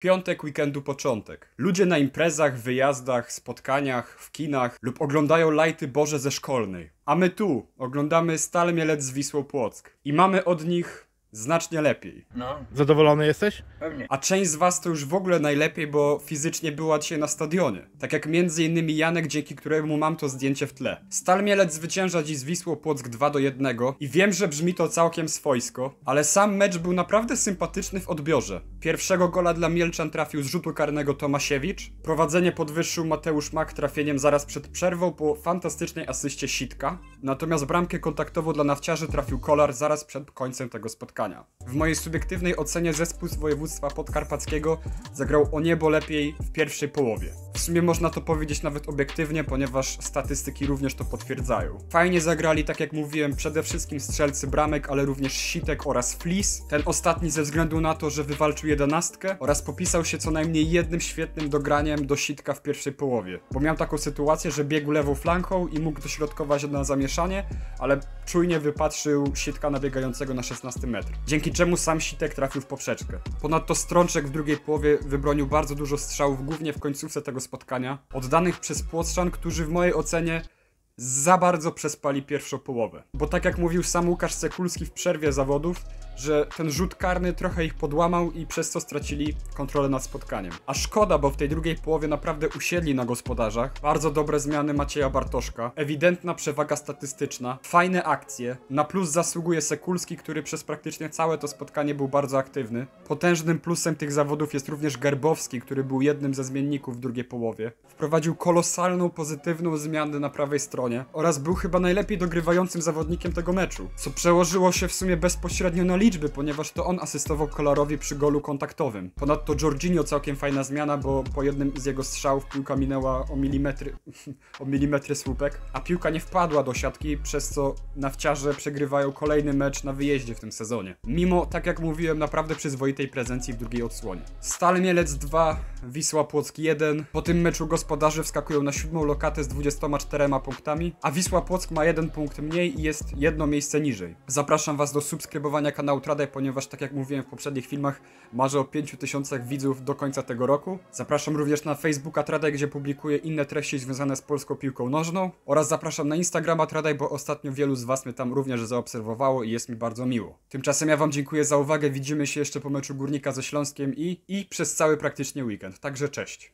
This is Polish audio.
Piątek weekendu początek. Ludzie na imprezach, wyjazdach, spotkaniach, w kinach lub oglądają lajty Boże ze szkolnej. A my tu oglądamy Stal mielec z Wisłą Płock. I mamy od nich znacznie lepiej. No. Zadowolony jesteś? Pewnie. A część z was to już w ogóle najlepiej, bo fizycznie była dzisiaj na stadionie. Tak jak między innymi Janek, dzięki któremu mam to zdjęcie w tle. Stal Mielec zwycięża dziś z Wisłą Płock 2 do 1 i wiem, że brzmi to całkiem swojsko, ale sam mecz był naprawdę sympatyczny w odbiorze. Pierwszego gola dla Mielczan trafił z rzutu karnego Tomasiewicz. Prowadzenie podwyższył Mateusz Mak trafieniem zaraz przed przerwą po fantastycznej asyście Sitka. Natomiast bramkę kontaktową dla nawciarzy trafił Kolar zaraz przed końcem tego spotkania. W mojej subiektywnej ocenie zespół z województwa podkarpackiego zagrał o niebo lepiej w pierwszej połowie. W sumie można to powiedzieć nawet obiektywnie, ponieważ statystyki również to potwierdzają. Fajnie zagrali, tak jak mówiłem, przede wszystkim strzelcy bramek, ale również Sitek oraz Flis. Ten ostatni ze względu na to, że wywalczył jedenastkę oraz popisał się co najmniej jednym świetnym dograniem do Sitka w pierwszej połowie. Bo miał taką sytuację, że biegł lewą flanką i mógł dośrodkować na zamieszanie, ale czujnie wypatrzył Sitka nabiegającego na 16 metr. Dzięki czemu sam Sitek trafił w poprzeczkę. Ponadto Strączek w drugiej połowie wybronił bardzo dużo strzałów, głównie w końcówce tego spotkania oddanych przez Płocczan, którzy w mojej ocenie za bardzo przespali pierwszą połowę. Bo tak jak mówił sam Łukasz Sekulski w przerwie zawodów, że ten rzut karny trochę ich podłamał i przez to stracili kontrolę nad spotkaniem. A szkoda, bo w tej drugiej połowie naprawdę usiedli na gospodarzach. Bardzo dobre zmiany Macieja Bartoszka, ewidentna przewaga statystyczna, fajne akcje. Na plus zasługuje Sekulski, który przez praktycznie całe to spotkanie był bardzo aktywny. Potężnym plusem tych zawodów jest również Gerbowski, który był jednym ze zmienników w drugiej połowie. Wprowadził kolosalną pozytywną zmianę na prawej stronie oraz był chyba najlepiej dogrywającym zawodnikiem tego meczu, co przełożyło się w sumie bezpośrednio na liczby, ponieważ to on asystował kolorowi przy golu kontaktowym. Ponadto Jorginho całkiem fajna zmiana, bo po jednym z jego strzałów piłka minęła o milimetry, o milimetry słupek, a piłka nie wpadła do siatki, przez co nawciarze przegrywają kolejny mecz na wyjeździe w tym sezonie. Mimo, tak jak mówiłem, naprawdę przyzwoitej prezencji w drugiej odsłonie. Stal Mielec 2 Wisła Płock 1. Po tym meczu gospodarze wskakują na siódmą lokatę z 24 punktami, a Wisła Płock ma jeden punkt mniej i jest jedno miejsce niżej. Zapraszam Was do subskrybowania kanału Tradaj, ponieważ tak jak mówiłem w poprzednich filmach, marzę o 5000 widzów do końca tego roku. Zapraszam również na Facebooka Tradaj, gdzie publikuję inne treści związane z polską piłką nożną oraz zapraszam na Instagrama Tradaj, bo ostatnio wielu z Was mnie tam również zaobserwowało i jest mi bardzo miło. Tymczasem ja Wam dziękuję za uwagę, widzimy się jeszcze po meczu Górnika ze Śląskiem i, i przez cały praktycznie weekend weekend. Także cześć.